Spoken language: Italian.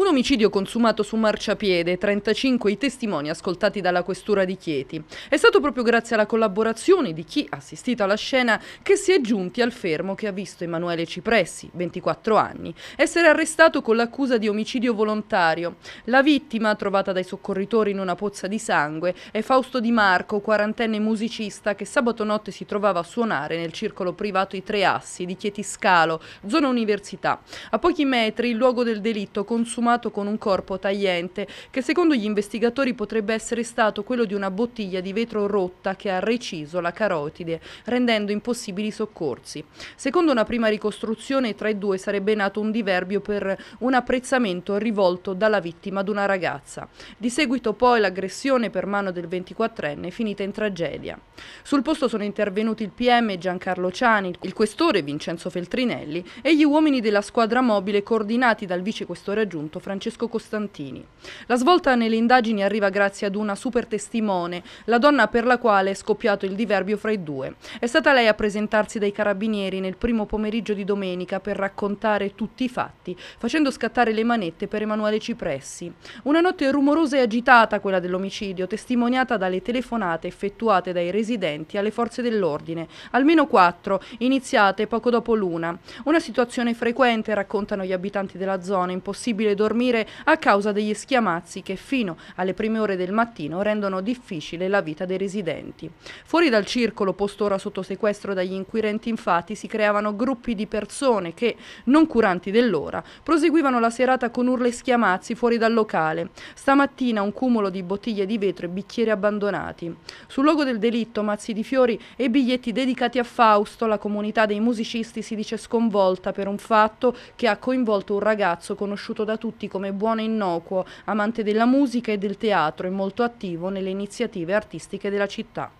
Un omicidio consumato su marciapiede, 35 i testimoni ascoltati dalla questura di Chieti. È stato proprio grazie alla collaborazione di chi ha assistito alla scena che si è giunti al fermo che ha visto Emanuele Cipressi, 24 anni, essere arrestato con l'accusa di omicidio volontario. La vittima, trovata dai soccorritori in una pozza di sangue, è Fausto Di Marco, quarantenne musicista che sabato notte si trovava a suonare nel circolo privato I Tre Assi di Chieti Scalo, zona università. A pochi metri il luogo del delitto consumato consumato con un corpo tagliente, che secondo gli investigatori potrebbe essere stato quello di una bottiglia di vetro rotta che ha reciso la carotide, rendendo impossibili i soccorsi. Secondo una prima ricostruzione, tra i due sarebbe nato un diverbio per un apprezzamento rivolto dalla vittima ad una ragazza. Di seguito poi l'aggressione per mano del 24enne è finita in tragedia. Sul posto sono intervenuti il PM Giancarlo Ciani, il questore Vincenzo Feltrinelli e gli uomini della squadra mobile coordinati dal vice questore aggiunto Francesco Costantini. La svolta nelle indagini arriva grazie ad una super testimone, la donna per la quale è scoppiato il diverbio fra i due. È stata lei a presentarsi dai carabinieri nel primo pomeriggio di domenica per raccontare tutti i fatti, facendo scattare le manette per Emanuele Cipressi. Una notte rumorosa e agitata quella dell'omicidio, testimoniata dalle telefonate effettuate dai residenti alle forze dell'ordine, almeno quattro, iniziate poco dopo l'una. Una situazione frequente, raccontano gli abitanti della zona, impossibile dormire a causa degli schiamazzi che fino alle prime ore del mattino rendono difficile la vita dei residenti. Fuori dal circolo, postora sotto sequestro dagli inquirenti infatti, si creavano gruppi di persone che, non curanti dell'ora, proseguivano la serata con urla e schiamazzi fuori dal locale. Stamattina un cumulo di bottiglie di vetro e bicchieri abbandonati. Sul luogo del delitto, mazzi di fiori e biglietti dedicati a Fausto, la comunità dei musicisti si dice sconvolta per un fatto che ha coinvolto un ragazzo conosciuto da tutti tutti come buono innocuo, amante della musica e del teatro e molto attivo nelle iniziative artistiche della città.